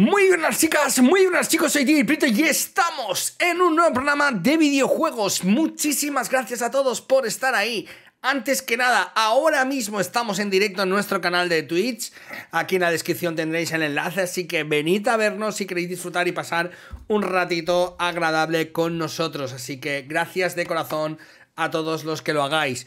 Muy buenas chicas, muy buenas chicos, soy Jimmy Prito y estamos en un nuevo programa de videojuegos. Muchísimas gracias a todos por estar ahí. Antes que nada, ahora mismo estamos en directo en nuestro canal de Twitch. Aquí en la descripción tendréis el enlace, así que venid a vernos si queréis disfrutar y pasar un ratito agradable con nosotros. Así que gracias de corazón a todos los que lo hagáis.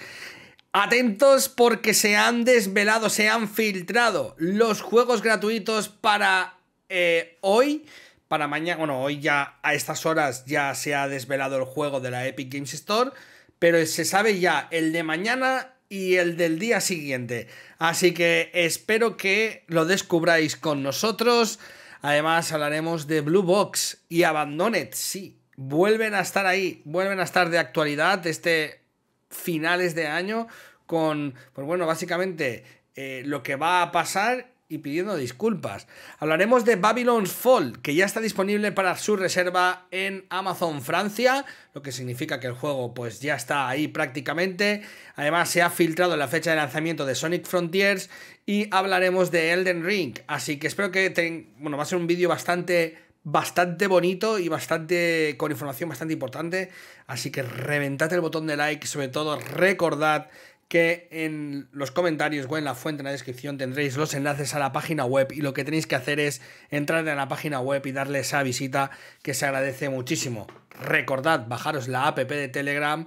Atentos porque se han desvelado, se han filtrado los juegos gratuitos para eh, hoy, para mañana, bueno, hoy ya a estas horas ya se ha desvelado el juego de la Epic Games Store, pero se sabe ya el de mañana y el del día siguiente. Así que espero que lo descubráis con nosotros. Además hablaremos de Blue Box y Abandoned, sí. Vuelven a estar ahí, vuelven a estar de actualidad este finales de año con, pues bueno, básicamente eh, lo que va a pasar y pidiendo disculpas. Hablaremos de Babylon's Fall, que ya está disponible para su reserva en Amazon Francia, lo que significa que el juego pues ya está ahí prácticamente. Además se ha filtrado la fecha de lanzamiento de Sonic Frontiers y hablaremos de Elden Ring, así que espero que ten... bueno, va a ser un vídeo bastante bastante bonito y bastante con información bastante importante, así que reventad el botón de like, y sobre todo recordad que en los comentarios o en la fuente, en la descripción, tendréis los enlaces a la página web y lo que tenéis que hacer es entrar en la página web y darle esa visita que se agradece muchísimo. Recordad, bajaros la app de Telegram,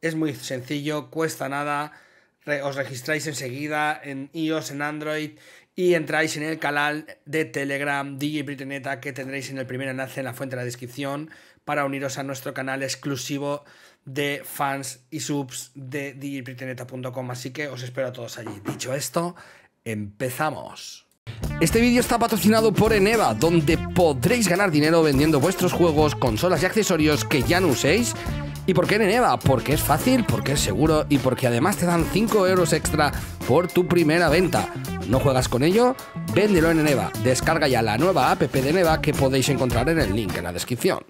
es muy sencillo, cuesta nada, os registráis enseguida en iOS, en Android y entráis en el canal de Telegram DJ Britaneta que tendréis en el primer enlace en la fuente de la descripción para uniros a nuestro canal exclusivo de fans y subs de digipritaneta.com, así que os espero a todos allí. Dicho esto, empezamos. Este vídeo está patrocinado por Eneva, donde podréis ganar dinero vendiendo vuestros juegos, consolas y accesorios que ya no uséis. ¿Y por qué en Eneva? Porque es fácil, porque es seguro y porque además te dan 5 euros extra por tu primera venta. ¿No juegas con ello? Véndelo en Eneva. Descarga ya la nueva app de Eneva que podéis encontrar en el link en la descripción.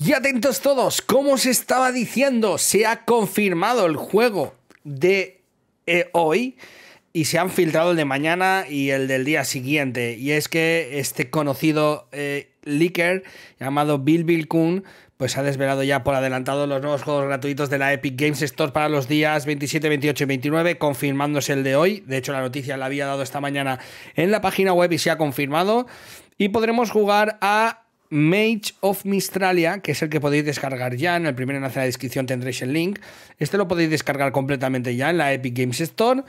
Y atentos todos, como os estaba diciendo, se ha confirmado el juego de eh, hoy y se han filtrado el de mañana y el del día siguiente. Y es que este conocido eh, leaker llamado Bill Bill Kun pues ha desvelado ya por adelantado los nuevos juegos gratuitos de la Epic Games Store para los días 27, 28 y 29, confirmándose el de hoy. De hecho, la noticia la había dado esta mañana en la página web y se ha confirmado. Y podremos jugar a Mage of Mistralia, que es el que podéis descargar ya, en el primer enlace de la descripción tendréis el link. Este lo podéis descargar completamente ya en la Epic Games Store.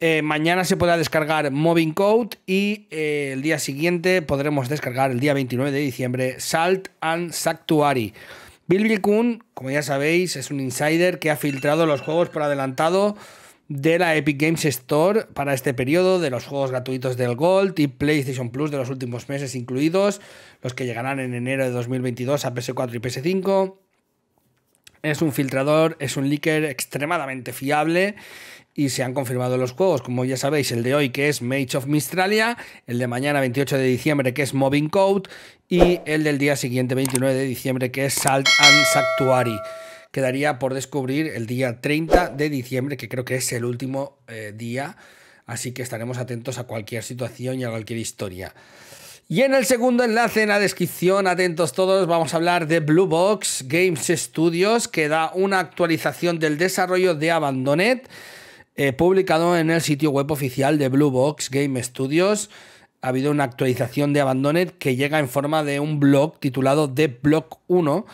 Eh, mañana se podrá descargar Moving Code y eh, el día siguiente podremos descargar, el día 29 de diciembre, Salt and Sanctuary. Bill Kun, como ya sabéis, es un insider que ha filtrado los juegos por adelantado de la Epic Games Store para este periodo, de los juegos gratuitos del Gold y PlayStation Plus de los últimos meses incluidos, los que llegarán en enero de 2022 a PS4 y PS5. Es un filtrador, es un leaker extremadamente fiable y se han confirmado los juegos, como ya sabéis, el de hoy que es Mage of Mistralia, el de mañana 28 de diciembre que es Mobbing Code y el del día siguiente 29 de diciembre que es Salt and Sanctuary quedaría por descubrir el día 30 de diciembre, que creo que es el último eh, día, así que estaremos atentos a cualquier situación y a cualquier historia. Y en el segundo enlace en la descripción, atentos todos, vamos a hablar de Blue Box Games Studios, que da una actualización del desarrollo de Abandoned... Eh, publicado en el sitio web oficial de Blue Box Game Studios. Ha habido una actualización de Abandoned... que llega en forma de un blog titulado The Block 1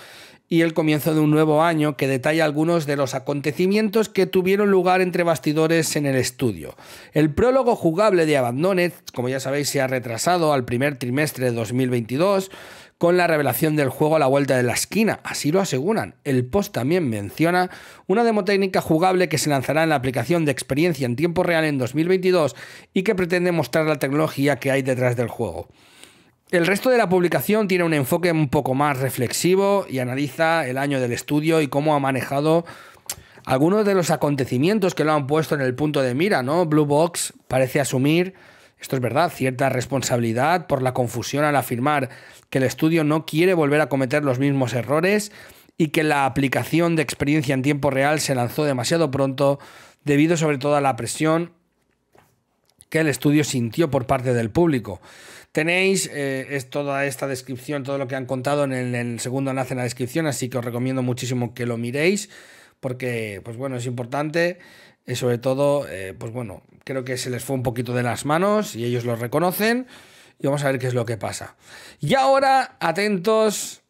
y el comienzo de un nuevo año que detalla algunos de los acontecimientos que tuvieron lugar entre bastidores en el estudio. El prólogo jugable de Abandoned, como ya sabéis, se ha retrasado al primer trimestre de 2022 con la revelación del juego a la vuelta de la esquina, así lo aseguran. El post también menciona una demo técnica jugable que se lanzará en la aplicación de experiencia en tiempo real en 2022 y que pretende mostrar la tecnología que hay detrás del juego. El resto de la publicación tiene un enfoque un poco más reflexivo y analiza el año del estudio y cómo ha manejado algunos de los acontecimientos que lo han puesto en el punto de mira, ¿no? Blue Box parece asumir, esto es verdad, cierta responsabilidad por la confusión al afirmar que el estudio no quiere volver a cometer los mismos errores y que la aplicación de experiencia en tiempo real se lanzó demasiado pronto debido sobre todo a la presión que el estudio sintió por parte del público. Tenéis eh, es toda esta descripción, todo lo que han contado en el, segundo enlace en la descripción, así que os recomiendo muchísimo que lo miréis, porque, pues bueno, es importante. Y sobre todo, eh, pues bueno, creo que se les fue un poquito de las manos y ellos lo reconocen. Y vamos a ver qué es lo que pasa. Y ahora, atentos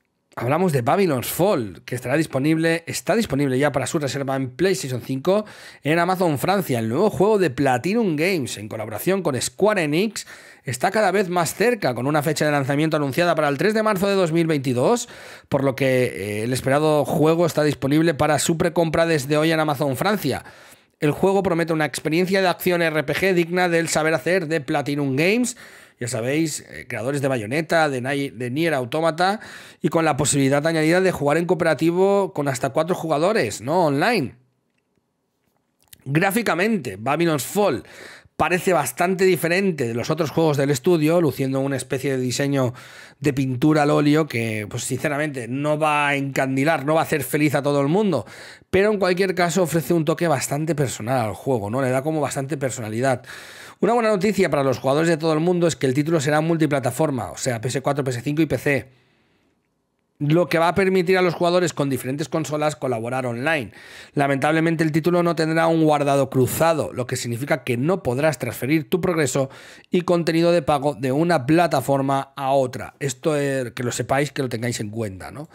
Hablamos de Babylon's Fall, que estará disponible, está disponible ya para su reserva en PlayStation 5 en Amazon Francia. El nuevo juego de Platinum Games, en colaboración con Square Enix, está cada vez más cerca, con una fecha de lanzamiento anunciada para el 3 de marzo de 2022, por lo que eh, el esperado juego está disponible para su precompra desde hoy en Amazon Francia. El juego promete una experiencia de acción RPG digna del saber hacer de Platinum Games, ya sabéis, eh, creadores de Bayonetta, de, de Nier Automata, y con la posibilidad añadida de jugar en cooperativo con hasta cuatro jugadores, no online. Gráficamente, Babylon's Fall parece bastante diferente de los otros juegos del estudio, luciendo una especie de diseño de pintura al óleo que, pues sinceramente, no va a encandilar, no va a hacer feliz a todo el mundo, pero en cualquier caso ofrece un toque bastante personal al juego, ¿no? Le da como bastante personalidad. Una buena noticia para los jugadores de todo el mundo es que el título será multiplataforma, o sea, PS4, PS5 y PC lo que va a permitir a los jugadores con diferentes consolas colaborar online. Lamentablemente el título no tendrá un guardado cruzado, lo que significa que no podrás transferir tu progreso y contenido de pago de una plataforma a otra. Esto es, que lo sepáis, que lo tengáis en cuenta, ¿no?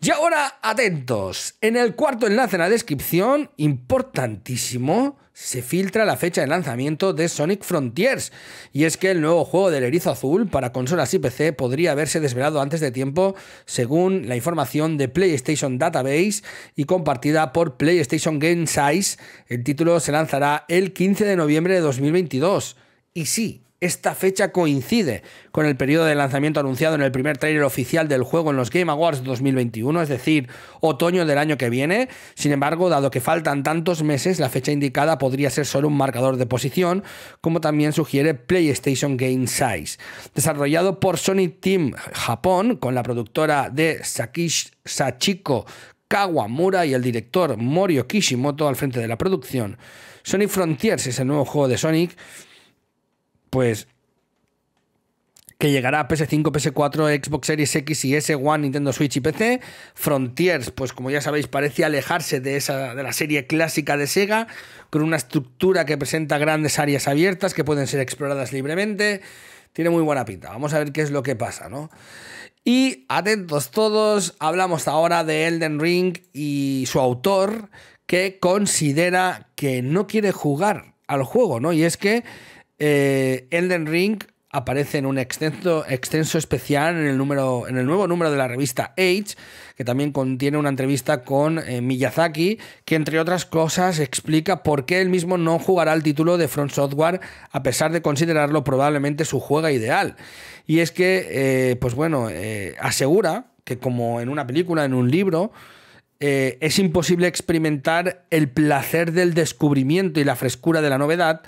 Y ahora, atentos, en el cuarto enlace en la descripción, importantísimo, se filtra la fecha de lanzamiento de Sonic Frontiers. Y es que el nuevo juego del erizo azul para consolas y PC podría haberse desvelado antes de tiempo, según la información de PlayStation Database y compartida por PlayStation Game Size. El título se lanzará el 15 de noviembre de 2022. Y sí, esta fecha coincide con el periodo de lanzamiento anunciado en el primer trailer oficial del juego en los Game Awards 2021, es decir, otoño del año que viene. Sin embargo, dado que faltan tantos meses, la fecha indicada podría ser solo un marcador de posición, como también sugiere PlayStation Game Size. Desarrollado por Sony Team Japón, con la productora de Sakish, Sachiko Kawamura y el director Morio Kishimoto al frente de la producción. Sonic Frontiers es el nuevo juego de Sonic pues que llegará a PS5, PS4, Xbox Series X y S, One, Nintendo Switch y PC. Frontiers, pues como ya sabéis, parece alejarse de, esa, de la serie clásica de Sega, con una estructura que presenta grandes áreas abiertas que pueden ser exploradas libremente. Tiene muy buena pinta. Vamos a ver qué es lo que pasa, ¿no? Y atentos todos, hablamos ahora de Elden Ring y su autor, que considera que no quiere jugar al juego, ¿no? Y es que eh, Elden Ring aparece en un extenso, extenso especial en el, número, en el nuevo número de la revista Age, que también contiene una entrevista con eh, Miyazaki, que entre otras cosas explica por qué él mismo no jugará el título de Front Software, a pesar de considerarlo probablemente su juego ideal. Y es que, eh, pues bueno, asegura que como en una película, en un libro, es imposible experimentar el placer del descubrimiento y la frescura de la novedad,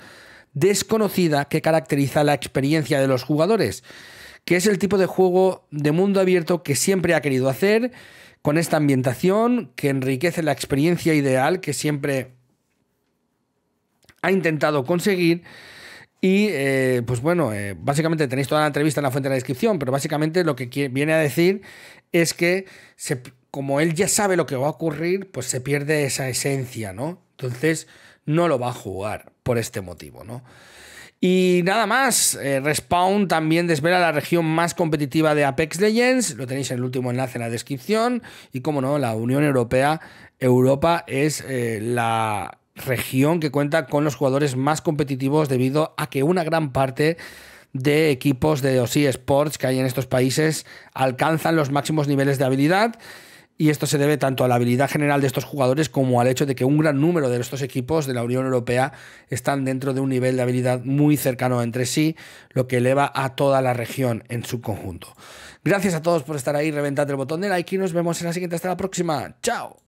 desconocida que caracteriza la experiencia de los jugadores, que es el tipo de juego de mundo abierto que siempre ha querido hacer, con esta ambientación que enriquece la experiencia ideal que siempre ha intentado conseguir. Y eh, pues bueno, eh, básicamente tenéis toda la entrevista en la fuente de la descripción, pero básicamente lo que viene a decir es que como él ya sabe lo que va a ocurrir, pues se pierde esa esencia, ¿no? Entonces, no lo va a jugar por este motivo, ¿no? Y nada más, eh, Respawn también desvela la región más competitiva de Apex Legends, lo tenéis en el último enlace en la descripción, y como no, la Unión Europea, Europa es eh, la región que cuenta con los jugadores más competitivos debido a que una gran parte de equipos de OSI e Sports que hay en estos países alcanzan los máximos niveles de habilidad y esto se debe tanto a la habilidad general de estos jugadores como al hecho de que un gran número de estos equipos de la Unión Europea están dentro de un nivel de habilidad muy cercano entre sí, lo que eleva a toda la región en su conjunto. Gracias a todos por estar ahí, reventad el botón de like y nos vemos en la siguiente. Hasta la próxima. Chao.